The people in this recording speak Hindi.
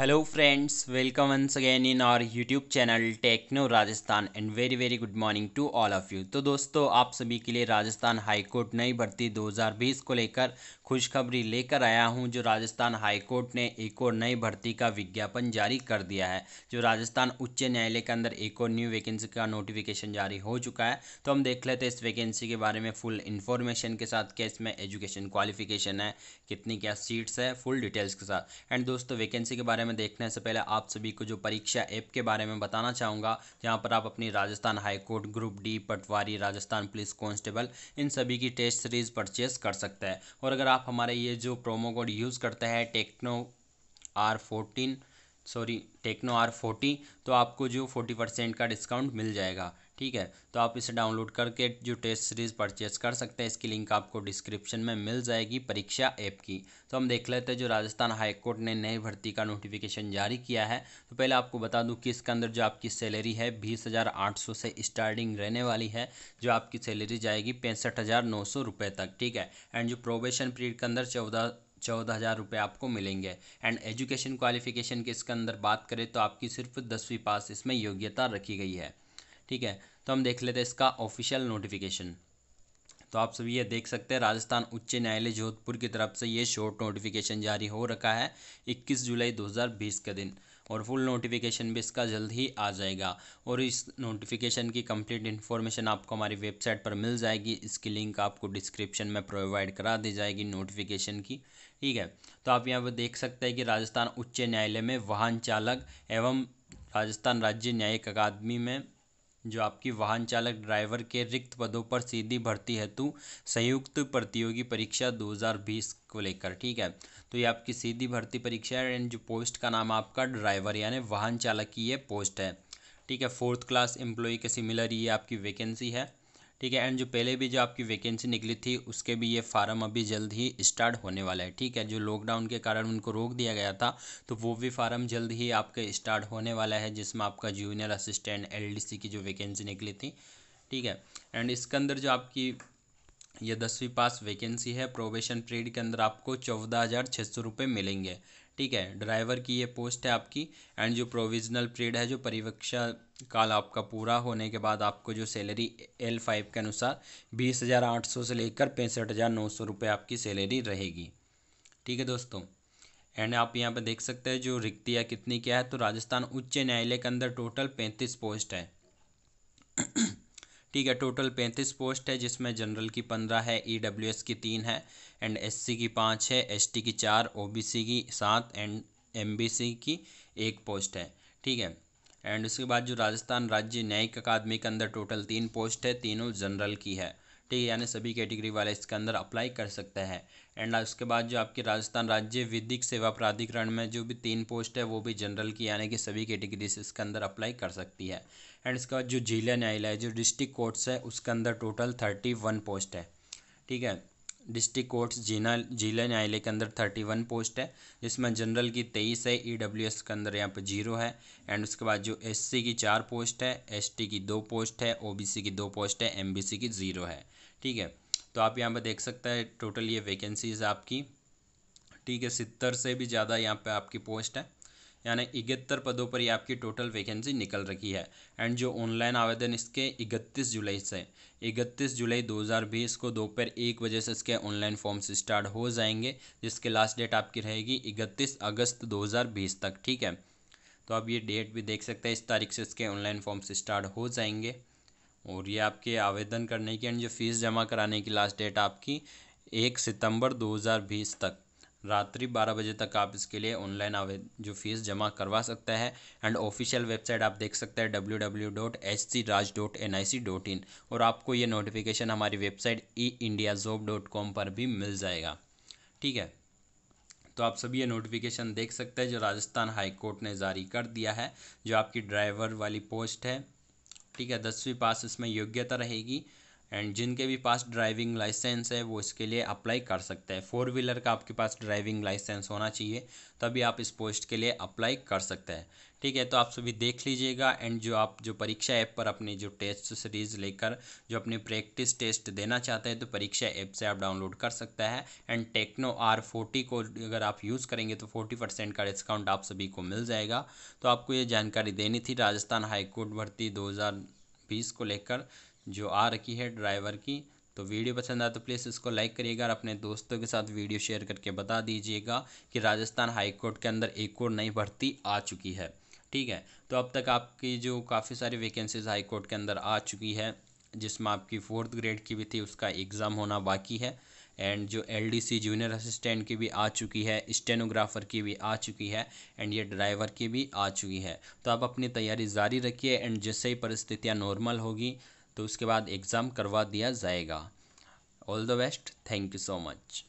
hello friends welcome once again in our YouTube channel techno Rajasthan and very very good morning to all of you तो दोस्तों आप सभी के लिए राजस्थान हाई कोर्ट नई भर्ती 2020 को लेकर खुशखबरी लेकर आया हूं जो राजस्थान हाई कोर्ट ने एक और नई भर्ती का विज्ञापन जारी कर दिया है जो राजस्थान उच्च न्यायालय के अंदर एक और न्यू वैकेंसी का नोटिफिकेशन जारी हो चुका है तो हम देख लेते हैं इस वैकेंसी के बारे में फुल इन्फॉर्मेशन के साथ क्या इसमें एजुकेशन क्वालिफिकेशन है कितनी क्या सीट्स है फुल डिटेल्स के साथ एंड दोस्तों वैकेंसी के बारे में में देखने से पहले आप सभी को जो परीक्षा ऐप के बारे में बताना चाहूँगा जहाँ पर आप अपनी Rajasthan high court group D patwari Rajasthan police constable इन सभी की टेस्ट सीरीज परचेस कर सकते हैं और अगर आप हमारे ये जो प्रोमो कोड यूज़ करते हैं techno R fourteen sorry techno R forty तो आपको जो फोर्टी परसेंट का डिस्काउंट मिल जाएगा ठीक है तो आप इसे डाउनलोड करके जो टेस्ट सीरीज़ परचेस कर सकते हैं इसकी लिंक आपको डिस्क्रिप्शन में मिल जाएगी परीक्षा ऐप की तो हम देख लेते हैं जो राजस्थान हाईकोर्ट ने नई भर्ती का नोटिफिकेशन जारी किया है तो पहले आपको बता दूं कि इसके अंदर जो आपकी सैलरी है बीस हज़ार आठ सौ से स्टार्टिंग रहने वाली है जो आपकी सैलरी जाएगी पैंसठ हज़ार नौ सौ रुपये तक ठीक है एंड जो प्रोबेशन पीरियड के अंदर चौदह चौदह हज़ार रुपये आपको मिलेंगे एंड एजुकेशन क्वालिफिकेशन के इसके अंदर बात करें तो आपकी सिर्फ दसवीं पास इसमें योग्यता रखी गई है ठीक है तो हम देख लेते हैं इसका ऑफिशियल नोटिफिकेशन तो आप सभी ये देख सकते हैं राजस्थान उच्च न्यायालय जोधपुर की तरफ से ये शॉर्ट नोटिफिकेशन जारी हो रखा है 21 जुलाई 2020 के दिन और फुल नोटिफिकेशन भी इसका जल्द ही आ जाएगा और इस नोटिफिकेशन की कंप्लीट इन्फॉर्मेशन आपको हमारी वेबसाइट पर मिल जाएगी इसकी लिंक आपको डिस्क्रिप्शन में प्रोवाइड करा दी जाएगी नोटिफिकेशन की ठीक है तो आप यहाँ पर देख सकते हैं कि राजस्थान उच्च न्यायालय में वाहन चालक एवं राजस्थान राज्य न्यायिक अकादमी में जो आपकी वाहन चालक ड्राइवर के रिक्त पदों पर सीधी भर्ती हेतु संयुक्त प्रतियोगी परीक्षा 2020 को लेकर ठीक है तो ये आपकी सीधी भर्ती परीक्षा है एंड जो पोस्ट का नाम आपका ड्राइवर यानी वाहन चालक की ये पोस्ट है ठीक है फोर्थ क्लास एम्प्लॉय के सिमिलर ये आपकी वैकेंसी है ठीक है एंड जो पहले भी जो आपकी वैकेंसी निकली थी उसके भी ये फार्म अभी जल्द ही स्टार्ट होने वाला है ठीक है जो लॉकडाउन के कारण उनको रोक दिया गया था तो वो भी फार्म जल्द ही आपके स्टार्ट होने वाला है जिसमें आपका जूनियर असिस्टेंट एल की जो वैकेंसी निकली थी ठीक है एंड इसके अंदर जो आपकी ये दसवीं पास वैकेंसी है प्रोबेशन पीरियड के अंदर आपको चौदह हज़ार छः सौ रुपये मिलेंगे ठीक है ड्राइवर की ये पोस्ट है आपकी एंड जो प्रोविजनल पीरियड है जो परिवक्षा काल आपका पूरा होने के बाद आपको जो सैलरी एल फाइव के अनुसार बीस हज़ार आठ सौ से लेकर पैंसठ हज़ार नौ सौ रुपये आपकी सैलरी रहेगी ठीक है दोस्तों एंड आप यहाँ पर देख सकते हैं जो रिक्तियाँ कितनी क्या है तो राजस्थान उच्च न्यायालय के अंदर टोटल पैंतीस पोस्ट है ठीक है टोटल पैंतीस पोस्ट है जिसमें जनरल की पंद्रह है ई डब्ल्यू एस की तीन है एंड एस सी की पाँच है एस टी की चार ओ बी सी की सात एंड एम बी सी की एक पोस्ट है ठीक है एंड उसके बाद जो राजस्थान राज्य न्यायिक अकादमी के अंदर टोटल तीन पोस्ट है तीनों जनरल की है ठीक है यानी सभी कैटेगरी वाले इसके अंदर अप्लाई कर सकते हैं एंड उसके बाद जो आपके राजस्थान राज्य विधिक सेवा प्राधिकरण में जो भी तीन पोस्ट है वो भी जनरल की यानी कि सभी कैटेगरी से इसके अंदर अप्लाई कर सकती है एंड इसके बाद जो जिला न्यायालय जो डिस्ट्रिक्ट कोर्ट्स है उसके अंदर टोटल थर्टी वन पोस्ट है ठीक है डिस्ट्रिक्ट कोर्ट्स जिला जिला न्यायालय के अंदर थर्टी वन पोस्ट है जिसमें जनरल की तेईस है ई डब्ल्यू एस के अंदर यहाँ पर जीरो है एंड उसके बाद जो एस सी की चार पोस्ट है एस टी की दो पोस्ट है ओ बी सी की दो पोस्ट है एम बी सी की ज़ीरो है ठीक है तो आप यहाँ पर देख सकते हैं टोटल ये वैकेंसीज़ आपकी ठीक है सितर से भी ज़्यादा यहाँ पे आपकी पोस्ट है यानी इकहत्तर पदों पर ही आपकी टोटल वैकेंसी निकल रखी है एंड जो ऑनलाइन आवेदन इसके इकतीस जुलाई से इकतीस जुलाई 2020 को दोपहर एक बजे से इसके ऑनलाइन फॉर्म्स स्टार्ट हो जाएंगे जिसके लास्ट डेट आपकी रहेगी इकतीस अगस्त 2020 तक ठीक है तो आप ये डेट भी देख सकते हैं इस तारीख से इसके ऑनलाइन फॉर्म्स स्टार्ट हो जाएंगे और ये आपके आवेदन करने की एंड जो फ़ीस जमा कराने की लास्ट डेट आपकी एक सितंबर 2020 तक रात्रि 12 बजे तक आप इसके लिए ऑनलाइन आवेदन जो फीस जमा करवा सकते हैं एंड ऑफिशियल वेबसाइट आप देख सकते हैं W W dot H C raj dot N I C dot in और आपको ये नोटिफिकेशन हमारी website E India job dot com पर भी मिल जाएगा ठीक है तो आप सभी ये नोटिफिकेशन देख सकते हैं जो राजस्थान हाईकोर्ट ने जारी कर दिया है जो आपकी ड्राइवर वाली पोस्ट है ठीक है दसवीं पास इसमें योग्यता रहेगी एंड जिनके भी पास ड्राइविंग लाइसेंस है वो इसके लिए अप्लाई कर सकते हैं फोर व्हीलर का आपके पास ड्राइविंग लाइसेंस होना चाहिए तभी आप इस पोस्ट के लिए अप्लाई कर सकते हैं ठीक है तो आप सभी देख लीजिएगा एंड जो आप जो परीक्षा ऐप पर अपने जो टेस्ट सीरीज़ लेकर जो अपने प्रैक्टिस टेस्ट देना चाहते हैं तो परीक्षा ऐप से आप डाउनलोड कर सकता है एंड टेक्नो आर फोर्टी को अगर आप यूज़ करेंगे तो फोर्टी परसेंट का डिस्काउंट आप सभी को मिल जाएगा तो आपको ये जानकारी देनी थी राजस्थान हाईकोर्ट भर्ती दो को लेकर जो आ रखी है ड्राइवर की तो वीडियो पसंद आए तो प्लीज़ इसको लाइक करिएगा और अपने दोस्तों के साथ वीडियो शेयर करके बता दीजिएगा कि राजस्थान हाईकोर्ट के अंदर एक और नई भर्ती आ चुकी है ठीक है तो अब तक आपकी जो काफ़ी सारी वैकेंसीज हाई कोर्ट के अंदर आ चुकी है जिसमें आपकी फोर्थ ग्रेड की भी थी उसका एग्ज़ाम होना बाकी है एंड जो L D C junior assistant की भी आ चुकी है स्टेनोग्राफर की भी आ चुकी है एंड ये ड्राइवर की भी आ चुकी है तो आप अपनी तैयारी जारी रखिए एंड जैसे ही परिस्थितियाँ नॉर्मल होगी तो उसके बाद एग्ज़ाम करवा दिया जाएगा all the best thank you so much